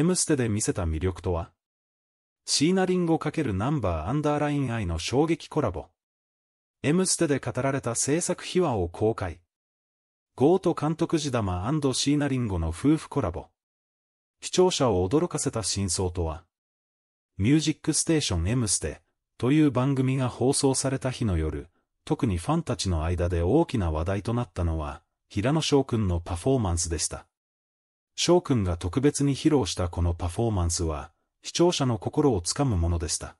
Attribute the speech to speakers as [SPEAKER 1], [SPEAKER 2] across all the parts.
[SPEAKER 1] M ステで見せた魅力とはシーナリンゴ×ナンバーアンダーライン愛の衝撃コラボ。M ステで語られた制作秘話を公開。ゴート監督ジダマナリンゴの夫婦コラボ。視聴者を驚かせた真相とはミュージックステーション M ステという番組が放送された日の夜、特にファンたちの間で大きな話題となったのは、平野翔くんのパフォーマンスでした。翔くんが特別に披露したこのパフォーマンスは、視聴者の心をつかむものでした。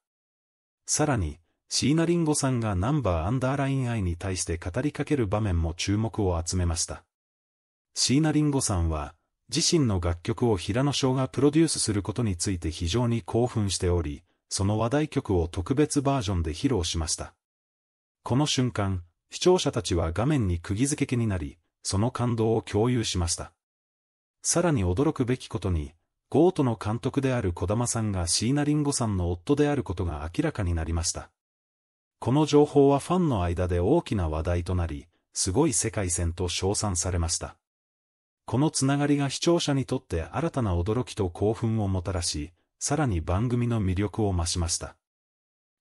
[SPEAKER 1] さらに、椎名林檎さんがナンバーアンダーライン愛に対して語りかける場面も注目を集めました。椎名林檎さんは、自身の楽曲を平野翔がプロデュースすることについて非常に興奮しており、その話題曲を特別バージョンで披露しました。この瞬間、視聴者たちは画面に釘付けになり、その感動を共有しました。さらに驚くべきことに、ゴートの監督である小玉さんが椎名林檎さんの夫であることが明らかになりました。この情報はファンの間で大きな話題となり、すごい世界線と称賛されました。このつながりが視聴者にとって新たな驚きと興奮をもたらし、さらに番組の魅力を増しました。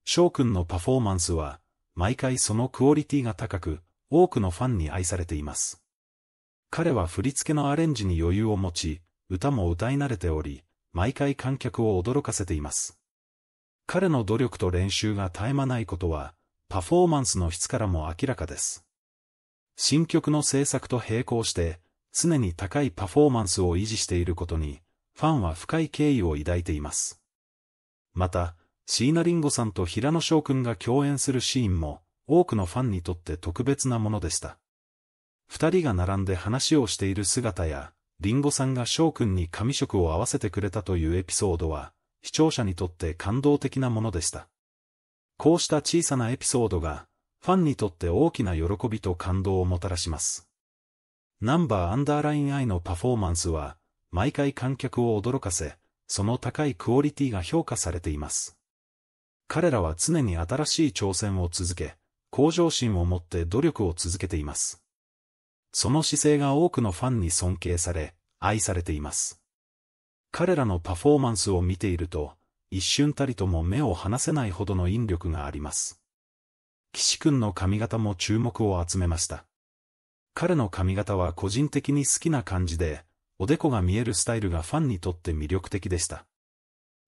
[SPEAKER 1] 翔くんのパフォーマンスは、毎回そのクオリティが高く、多くのファンに愛されています。彼は振り付けのアレンジに余裕を持ち、歌も歌い慣れており、毎回観客を驚かせています。彼の努力と練習が絶え間ないことは、パフォーマンスの質からも明らかです。新曲の制作と並行して、常に高いパフォーマンスを維持していることに、ファンは深い敬意を抱いています。また、椎名林檎さんと平野翔くんが共演するシーンも、多くのファンにとって特別なものでした。二人が並んで話をしている姿や、リンゴさんが翔くんに神職を合わせてくれたというエピソードは、視聴者にとって感動的なものでした。こうした小さなエピソードが、ファンにとって大きな喜びと感動をもたらします。ナンバーアンダーラインアイのパフォーマンスは、毎回観客を驚かせ、その高いクオリティが評価されています。彼らは常に新しい挑戦を続け、向上心を持って努力を続けています。その姿勢が多くのファンに尊敬され、愛されています。彼らのパフォーマンスを見ていると、一瞬たりとも目を離せないほどの引力があります。岸くんの髪型も注目を集めました。彼の髪型は個人的に好きな感じで、おでこが見えるスタイルがファンにとって魅力的でした。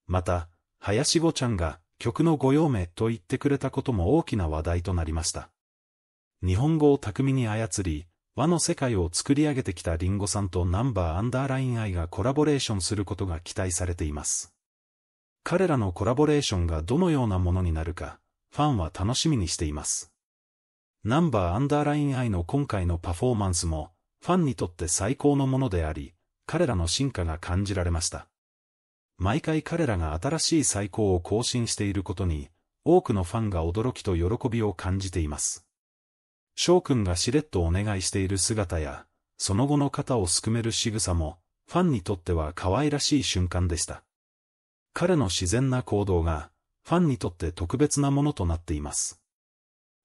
[SPEAKER 1] また、林坊ちゃんが曲のご用名と言ってくれたことも大きな話題となりました。日本語を巧みに操り、和の世界を作り上げてきたリンゴさんとナンバーアンダーライン愛がコラボレーションすることが期待されています。彼らのコラボレーションがどのようなものになるか、ファンは楽しみにしています。ナンバーアンダーライン愛の今回のパフォーマンスも、ファンにとって最高のものであり、彼らの進化が感じられました。毎回彼らが新しい最高を更新していることに、多くのファンが驚きと喜びを感じています。翔くんがしれっとお願いしている姿や、その後の肩をすくめる仕草も、ファンにとっては可愛らしい瞬間でした。彼の自然な行動が、ファンにとって特別なものとなっています。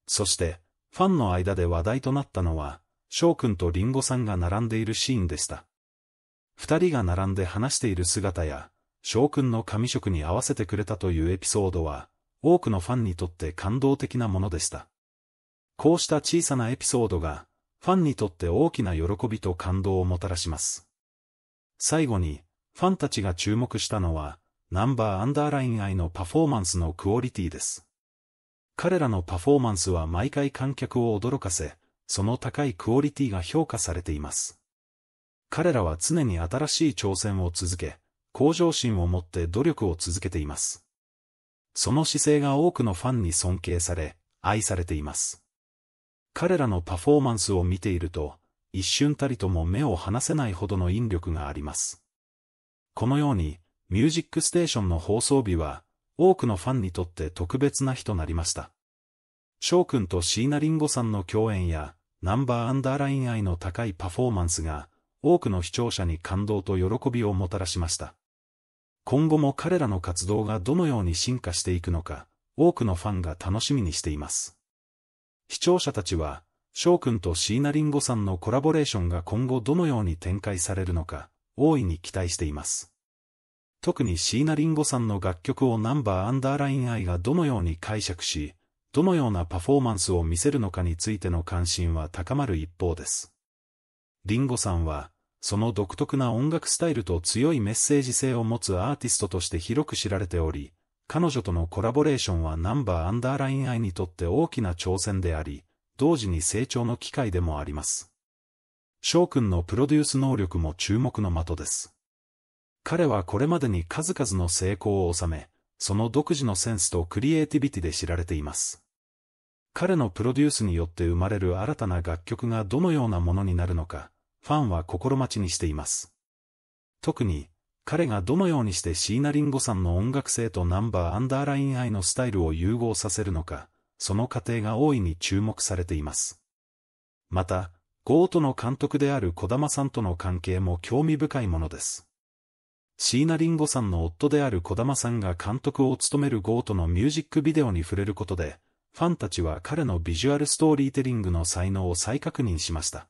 [SPEAKER 1] そして、ファンの間で話題となったのは、翔くんとリンゴさんが並んでいるシーンでした。二人が並んで話している姿や、翔くんの神色に合わせてくれたというエピソードは、多くのファンにとって感動的なものでした。こうした小さなエピソードが、ファンにとって大きな喜びと感動をもたらします。最後に、ファンたちが注目したのは、ナンバーアンダーライン愛のパフォーマンスのクオリティです。彼らのパフォーマンスは毎回観客を驚かせ、その高いクオリティが評価されています。彼らは常に新しい挑戦を続け、向上心を持って努力を続けています。その姿勢が多くのファンに尊敬され、愛されています。彼らのパフォーマンスを見ていると、一瞬たりとも目を離せないほどの引力があります。このように、ミュージックステーションの放送日は、多くのファンにとって特別な日となりました。翔くんと椎名林檎さんの共演や、ナンバーアンダーライン愛の高いパフォーマンスが、多くの視聴者に感動と喜びをもたらしました。今後も彼らの活動がどのように進化していくのか、多くのファンが楽しみにしています。視聴者たちは、翔くんと椎名林檎さんのコラボレーションが今後どのように展開されるのか、大いに期待しています。特に椎名林檎さんの楽曲をナンバーアンダーライン愛がどのように解釈し、どのようなパフォーマンスを見せるのかについての関心は高まる一方です。林檎さんは、その独特な音楽スタイルと強いメッセージ性を持つアーティストとして広く知られており、彼女とのコラボレーションはナンバーアンダーライン愛にとって大きな挑戦であり、同時に成長の機会でもあります。翔くんのプロデュース能力も注目の的です。彼はこれまでに数々の成功を収め、その独自のセンスとクリエイティビティで知られています。彼のプロデュースによって生まれる新たな楽曲がどのようなものになるのか、ファンは心待ちにしています。特に、彼がどのようにして椎名林檎さんの音楽性とナンバーアンダーライン愛のスタイルを融合させるのか、その過程が大いに注目されています。また、ゴートの監督である小玉さんとの関係も興味深いものです。椎名林檎さんの夫である小玉さんが監督を務めるゴートのミュージックビデオに触れることで、ファンたちは彼のビジュアルストーリーテリングの才能を再確認しました。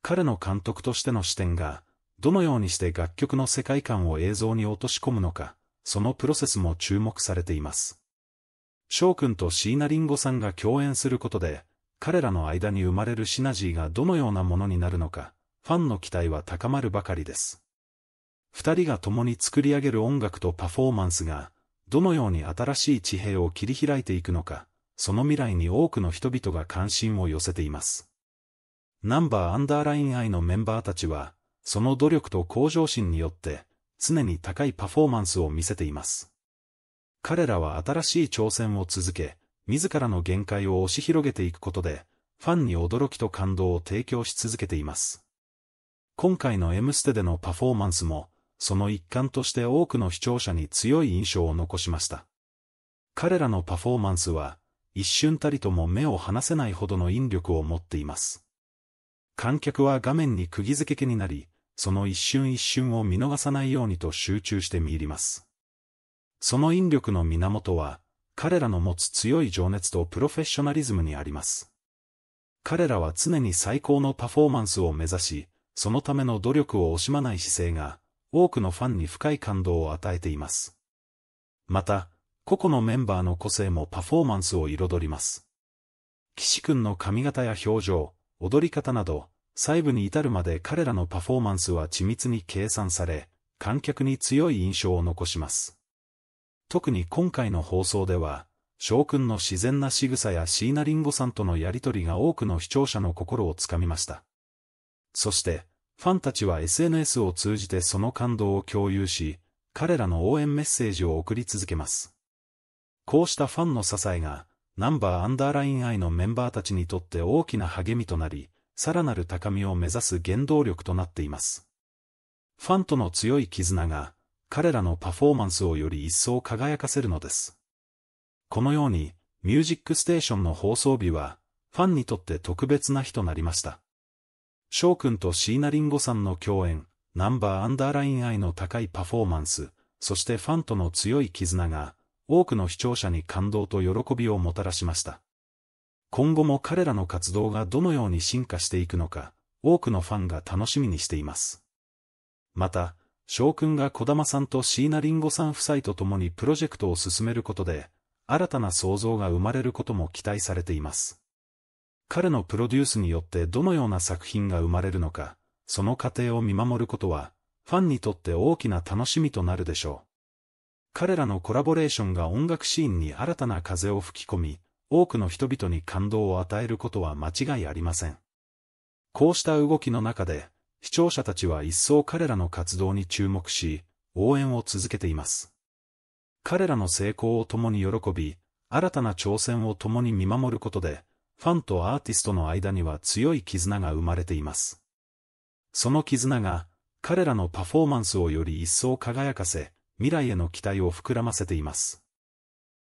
[SPEAKER 1] 彼の監督としての視点が、どのようにして楽曲の世界観を映像に落とし込むのか、そのプロセスも注目されています。翔くんと椎名林檎さんが共演することで、彼らの間に生まれるシナジーがどのようなものになるのか、ファンの期待は高まるばかりです。二人が共に作り上げる音楽とパフォーマンスが、どのように新しい地平を切り開いていくのか、その未来に多くの人々が関心を寄せています。ナンバーアンダーライン愛のメンバーたちは、その努力と向上心によって、常に高いパフォーマンスを見せています。彼らは新しい挑戦を続け、自らの限界を押し広げていくことで、ファンに驚きと感動を提供し続けています。今回の M ステでのパフォーマンスも、その一環として多くの視聴者に強い印象を残しました。彼らのパフォーマンスは、一瞬たりとも目を離せないほどの引力を持っています。観客は画面に釘付けになり、その一瞬一瞬を見逃さないようにと集中して見入ります。その引力の源は、彼らの持つ強い情熱とプロフェッショナリズムにあります。彼らは常に最高のパフォーマンスを目指し、そのための努力を惜しまない姿勢が、多くのファンに深い感動を与えています。また、個々のメンバーの個性もパフォーマンスを彩ります。岸くんの髪型や表情、踊り方など、細部に至るまで彼らのパフォーマンスは緻密に計算され、観客に強い印象を残します。特に今回の放送では、翔くんの自然な仕草や椎名林檎さんとのやりとりが多くの視聴者の心をつかみました。そして、ファンたちは SNS を通じてその感動を共有し、彼らの応援メッセージを送り続けます。こうしたファンの支えが、ナンバーアンダーライン愛のメンバーたちにとって大きな励みとなり、さらなる高みを目指す原動力となっています。ファンとの強い絆が、彼らのパフォーマンスをより一層輝かせるのです。このように、ミュージックステーションの放送日は、ファンにとって特別な日となりました。翔くんと椎名林檎さんの共演、ナンバーアンダーライン愛の高いパフォーマンス、そしてファンとの強い絆が、多くの視聴者に感動と喜びをもたらしました。今後も彼らの活動がどのように進化していくのか、多くのファンが楽しみにしています。また、翔くんが小玉さんと椎名林檎さん夫妻と共にプロジェクトを進めることで、新たな創造が生まれることも期待されています。彼のプロデュースによってどのような作品が生まれるのか、その過程を見守ることは、ファンにとって大きな楽しみとなるでしょう。彼らのコラボレーションが音楽シーンに新たな風を吹き込み、多くの人々に感動を与えることは間違いありません。こうした動きの中で、視聴者たちは一層彼らの活動に注目し、応援を続けています。彼らの成功を共に喜び、新たな挑戦を共に見守ることで、ファンとアーティストの間には強い絆が生まれています。その絆が、彼らのパフォーマンスをより一層輝かせ、未来への期待を膨らませています。